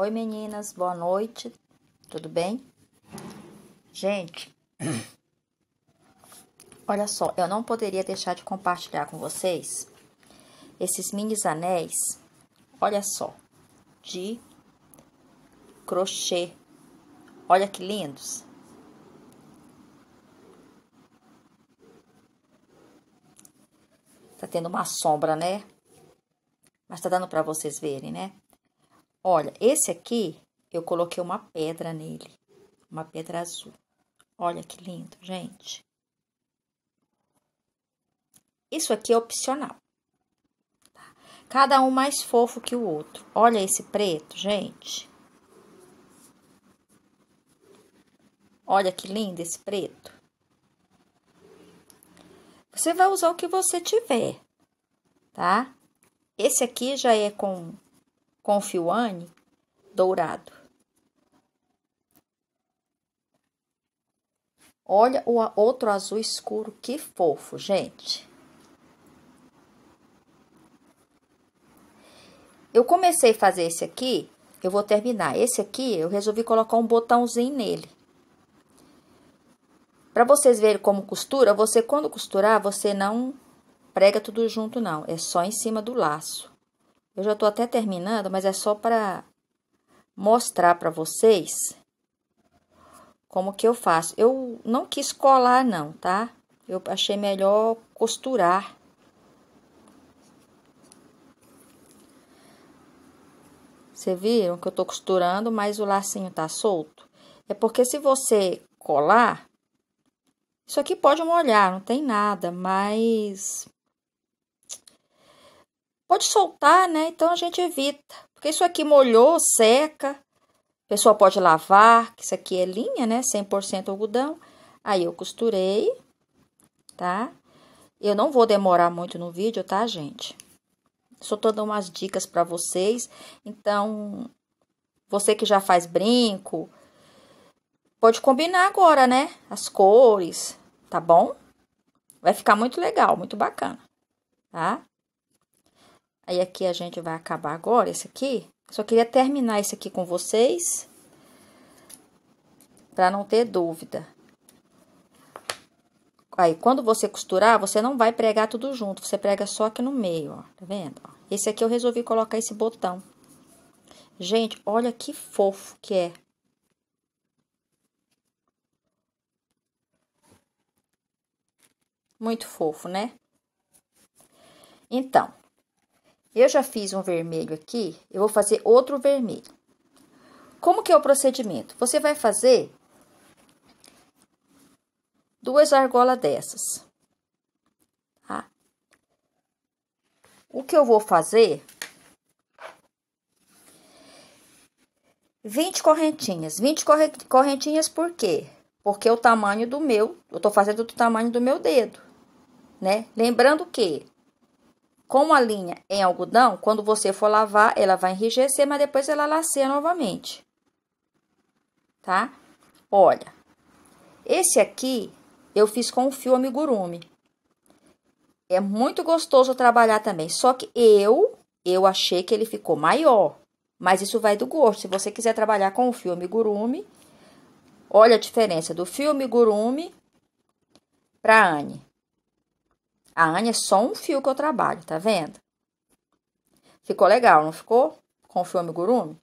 Oi meninas, boa noite, tudo bem? Gente, olha só, eu não poderia deixar de compartilhar com vocês esses minis anéis, olha só, de crochê. Olha que lindos. Tá tendo uma sombra, né? Mas tá dando para vocês verem, né? Olha, esse aqui eu coloquei uma pedra nele, uma pedra azul. Olha que lindo, gente. Isso aqui é opcional. Tá? Cada um mais fofo que o outro. Olha esse preto, gente. Olha que lindo esse preto. Você vai usar o que você tiver, tá? Esse aqui já é com com fioane dourado. Olha o outro azul escuro, que fofo, gente. Eu comecei a fazer esse aqui, eu vou terminar. Esse aqui, eu resolvi colocar um botãozinho nele. Para vocês verem como costura, você quando costurar, você não prega tudo junto não, é só em cima do laço. Eu já estou até terminando, mas é só para mostrar para vocês como que eu faço. Eu não quis colar não, tá? Eu achei melhor costurar. Você viram que eu tô costurando, mas o lacinho tá solto? É porque se você colar, isso aqui pode molhar, não tem nada, mas pode soltar, né? Então a gente evita. Porque isso aqui molhou, seca. A pessoa pode lavar, que isso aqui é linha, né? 100% algodão. Aí eu costurei, tá? Eu não vou demorar muito no vídeo, tá, gente? Só tô dando umas dicas para vocês. Então, você que já faz brinco, pode combinar agora, né? As cores, tá bom? Vai ficar muito legal, muito bacana, tá? Aí aqui a gente vai acabar agora esse aqui. Só queria terminar esse aqui com vocês, para não ter dúvida. Aí, quando você costurar, você não vai pregar tudo junto, você prega só aqui no meio, ó, tá vendo? Esse aqui eu resolvi colocar esse botão. Gente, olha que fofo que é. Muito fofo, né? Então, eu já fiz um vermelho aqui, eu vou fazer outro vermelho. Como que é o procedimento? Você vai fazer duas argolas dessas. Tá? O que eu vou fazer? 20 correntinhas. 20 correntinhas por quê? Porque é o tamanho do meu, eu tô fazendo do tamanho do meu dedo, né? Lembrando que com a linha em algodão, quando você for lavar, ela vai enrijecer, mas depois ela laceia novamente. Tá? Olha, esse aqui eu fiz com o fio amigurumi. É muito gostoso trabalhar também, só que eu, eu achei que ele ficou maior. Mas isso vai do gosto. Se você quiser trabalhar com o fio amigurumi, olha a diferença do fio amigurumi para Anne. A Anne é só um fio que eu trabalho, tá vendo? Ficou legal, não ficou? Com o fio amigurumi?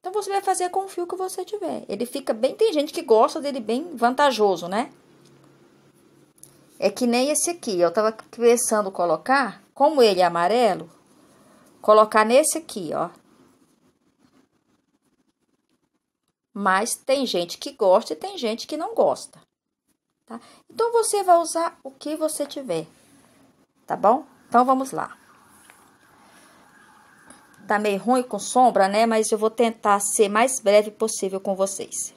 Então você vai fazer com o fio que você tiver. Ele fica bem. Tem gente que gosta dele bem vantajoso, né? É que nem esse aqui. Eu tava pensando colocar, como ele é amarelo, colocar nesse aqui, ó. Mas tem gente que gosta e tem gente que não gosta tá? Então você vai usar o que você tiver, tá bom? Então vamos lá. Tá meio ruim com sombra, né? Mas eu vou tentar ser mais breve possível com vocês.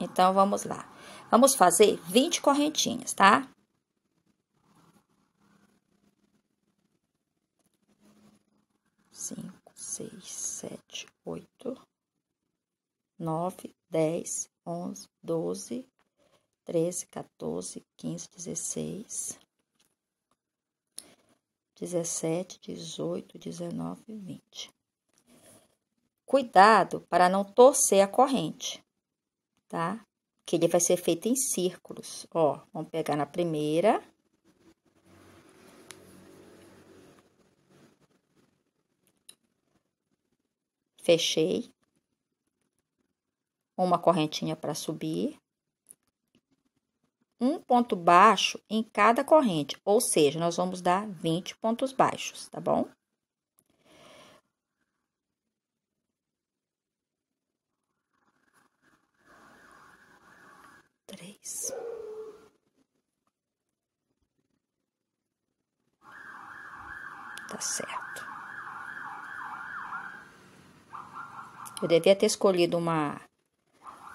Então vamos lá. Vamos fazer 20 correntinhas, tá? Cinco, seis, sete, oito, nove, dez, onze, doze, 13, 14, 15, 16, 17, 18, 19 20. Cuidado para não torcer a corrente, tá? Que ele vai ser feito em círculos. Ó, vamos pegar na primeira. Fechei. Uma correntinha para subir ponto baixo em cada corrente, ou seja, nós vamos dar 20 pontos baixos, tá bom? Três. Tá certo. Eu devia ter escolhido uma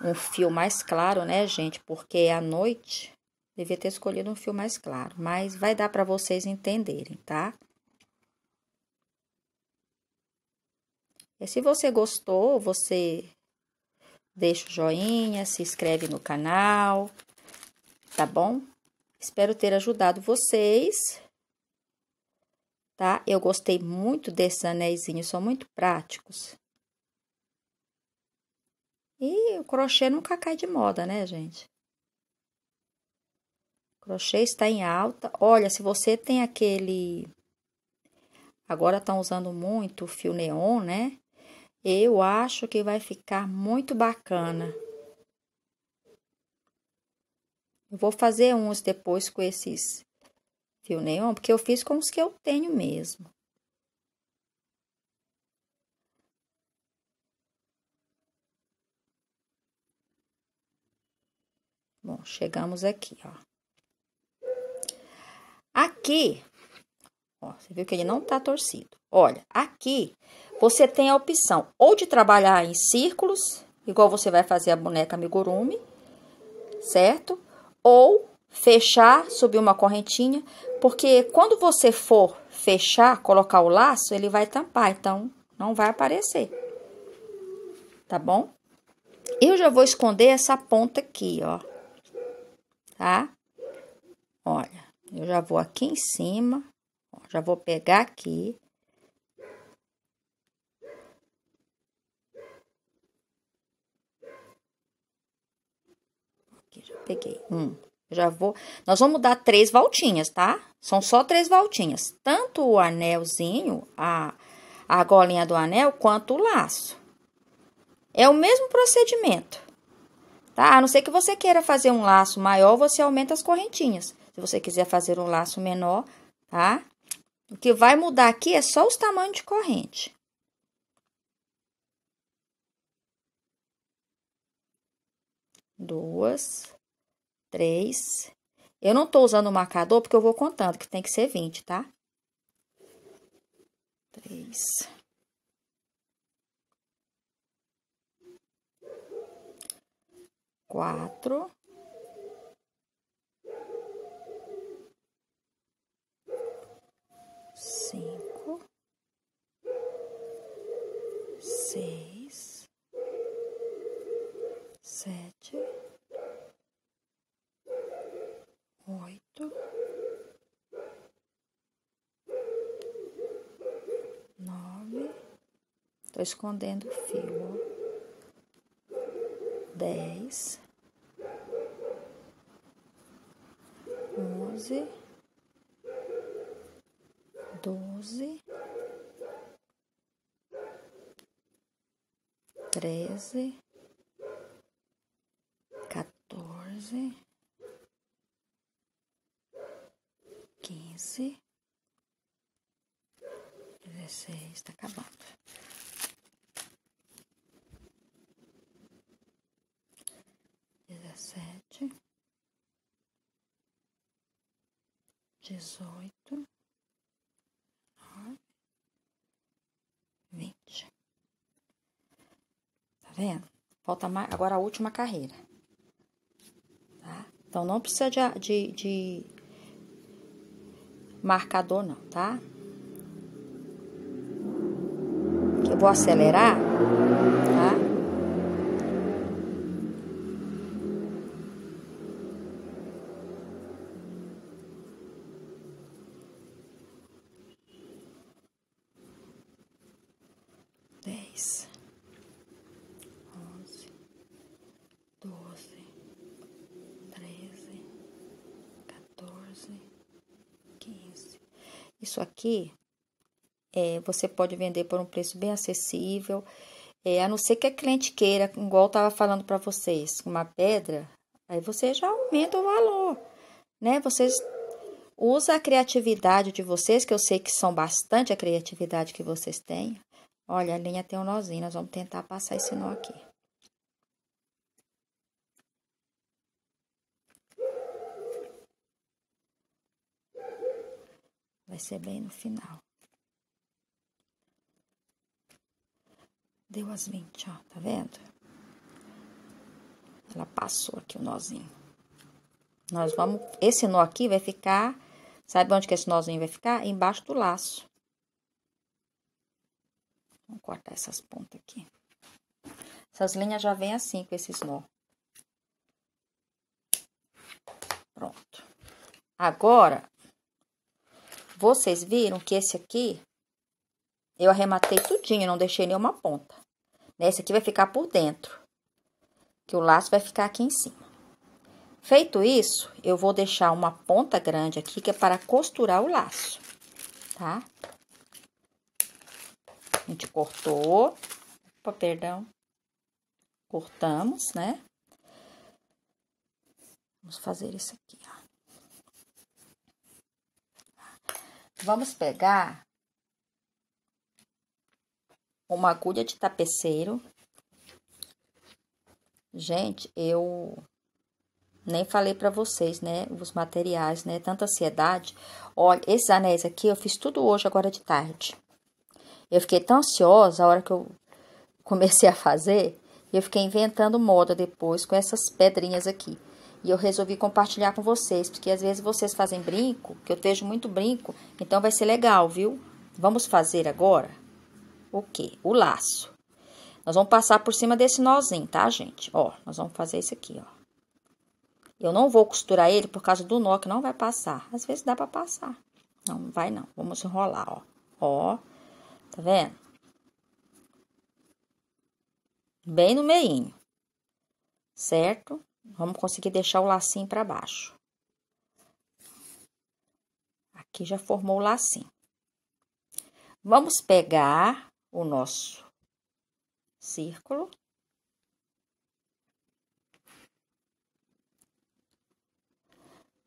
um fio mais claro, né, gente? Porque é à noite Devia ter escolhido um fio mais claro, mas vai dar para vocês entenderem, tá? E se você gostou, você deixa o joinha, se inscreve no canal, tá bom? Espero ter ajudado vocês, tá? Eu gostei muito desses anéisinhos, são muito práticos. E o crochê nunca cai de moda, né, gente? crochê está em alta. Olha, se você tem aquele. Agora estão usando muito fio neon, né? Eu acho que vai ficar muito bacana. Eu vou fazer uns depois com esses fio neon, porque eu fiz com os que eu tenho mesmo. Bom, chegamos aqui, ó aqui, ó, você viu que ele não tá torcido. Olha, aqui você tem a opção ou de trabalhar em círculos, igual você vai fazer a boneca amigurumi, certo? Ou fechar, subir uma correntinha, porque quando você for fechar, colocar o laço, ele vai tampar, então não vai aparecer. Tá bom? Eu já vou esconder essa ponta aqui, ó. Tá? Olha. Eu já vou aqui em cima, ó, já vou pegar aqui. Aqui já peguei um. Já vou. Nós vamos dar três voltinhas, tá? São só três voltinhas. Tanto o anelzinho, a, a golinha do anel, quanto o laço. É o mesmo procedimento, tá? A não ser que você queira fazer um laço maior, você aumenta as correntinhas se você quiser fazer um laço menor, tá? O que vai mudar aqui é só os tamanhos de corrente. Duas, três. Eu não tô usando o marcador porque eu vou contando, que tem que ser 20, tá? Três. Quatro. escondendo o fio. Dez. Onze. Doze. Treze. dezoito, nove, vinte. Tá vendo? Falta mais, agora a última carreira. Tá? Então, não precisa de, de, de marcador, não, tá? Eu vou acelerar. dez, onze, doze, treze, 14, 15. Isso aqui é, você pode vender por um preço bem acessível, é, a não ser que a cliente queira, igual eu estava falando para vocês, uma pedra, aí você já aumenta o valor, né? Vocês usa a criatividade de vocês, que eu sei que são bastante a criatividade que vocês têm, Olha, a linha tem um nozinho, nós vamos tentar passar esse nó aqui. Vai ser bem no final. Deu as 20, ó, tá vendo? Ela passou aqui o nozinho. Nós vamos, esse nó aqui vai ficar, sabe onde que esse nozinho vai ficar? Embaixo do laço. Vamos cortar essas pontas aqui. Essas linhas já vêm assim, com esses nó. Pronto. Agora, vocês viram que esse aqui, eu arrematei tudinho, não deixei nenhuma ponta. Nesse né? aqui vai ficar por dentro, que o laço vai ficar aqui em cima. Feito isso, eu vou deixar uma ponta grande aqui, que é para costurar o laço, tá? A gente cortou. Opa, perdão. Cortamos, né? Vamos fazer isso aqui, ó. Vamos pegar uma agulha de tapeceiro. Gente, eu nem falei para vocês, né, os materiais, né, tanta ansiedade. Olha, esses anéis aqui eu fiz tudo hoje agora de tarde. Eu fiquei tão ansiosa a hora que eu comecei a fazer, eu fiquei inventando moda depois com essas pedrinhas aqui. E eu resolvi compartilhar com vocês, porque às vezes vocês fazem brinco, que eu tejo muito brinco, então vai ser legal, viu? Vamos fazer agora o quê? O laço. Nós vamos passar por cima desse nozinho, tá, gente? Ó, nós vamos fazer isso aqui, ó. Eu não vou costurar ele por causa do nó que não vai passar. Às vezes dá para passar. Não, não vai não. Vamos enrolar, ó. Ó. Tá vendo? Bem no meinho, certo? Vamos conseguir deixar o lacinho para baixo. Aqui já formou o lacinho. Vamos pegar o nosso círculo.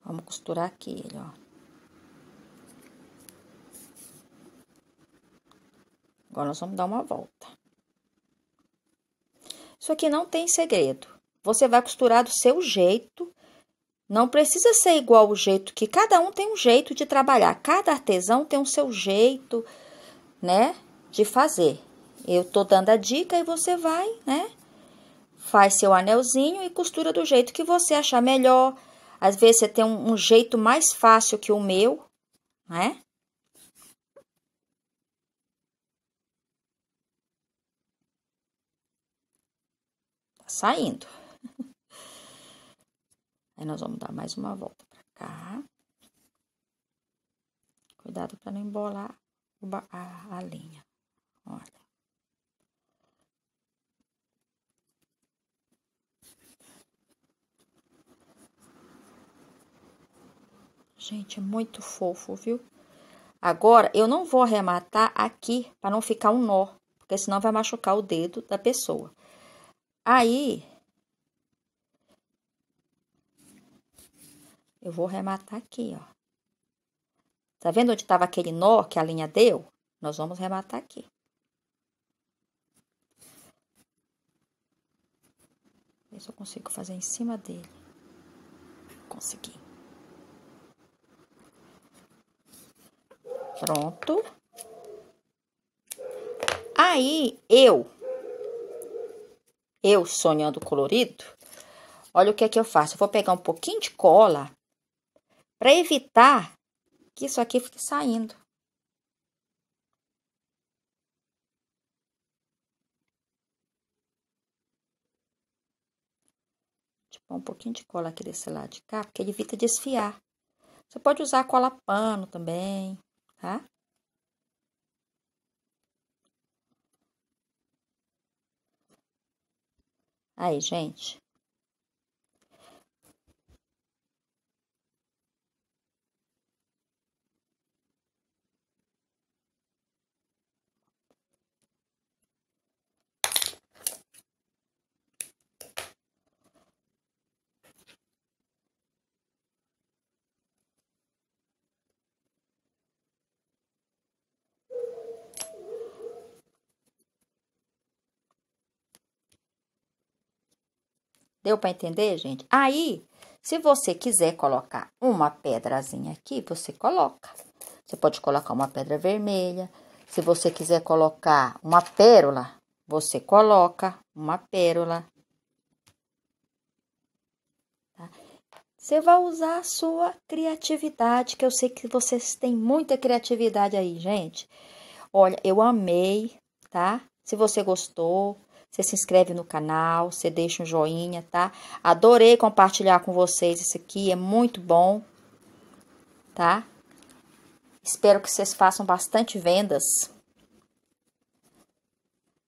Vamos costurar aqui ó. Agora nós vamos dar uma volta. Isso aqui não tem segredo. Você vai costurar do seu jeito. Não precisa ser igual o jeito que cada um tem um jeito de trabalhar. Cada artesão tem o um seu jeito, né, de fazer. Eu tô dando a dica e você vai, né? Faz seu anelzinho e costura do jeito que você achar melhor. Às vezes você tem um, um jeito mais fácil que o meu, né? saindo. Aí nós vamos dar mais uma volta pra cá. Cuidado pra não embolar a, a linha. Olha. Gente, é muito fofo, viu? Agora, eu não vou arrematar aqui para não ficar um nó, porque senão vai machucar o dedo da pessoa. Aí, eu vou rematar aqui, ó. Tá vendo onde tava aquele nó que a linha deu? Nós vamos rematar aqui. Vê se eu consigo fazer em cima dele. Consegui. Pronto. Aí, eu eu sonhando colorido, olha o que é que eu faço. Eu vou pegar um pouquinho de cola para evitar que isso aqui fique saindo. Tipo, um pouquinho de cola aqui desse lado de cá, porque ele evita desfiar. Você pode usar cola pano também, tá? Aí, gente. Deu para entender, gente? Aí, se você quiser colocar uma pedrazinha aqui, você coloca. Você pode colocar uma pedra vermelha. Se você quiser colocar uma pérola, você coloca uma pérola. Tá? Você vai usar a sua criatividade, que eu sei que vocês têm muita criatividade aí, gente. Olha, eu amei, tá? Se você gostou, você se inscreve no canal, você deixa um joinha, tá? Adorei compartilhar com vocês isso aqui, é muito bom, tá? Espero que vocês façam bastante vendas.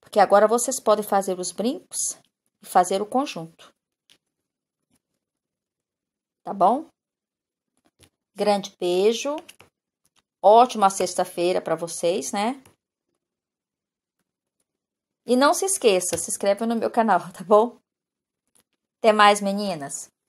Porque agora vocês podem fazer os brincos e fazer o conjunto. Tá bom? Grande beijo. Ótima sexta-feira para vocês, né? E não se esqueça, se inscreve no meu canal, tá bom? Até mais, meninas!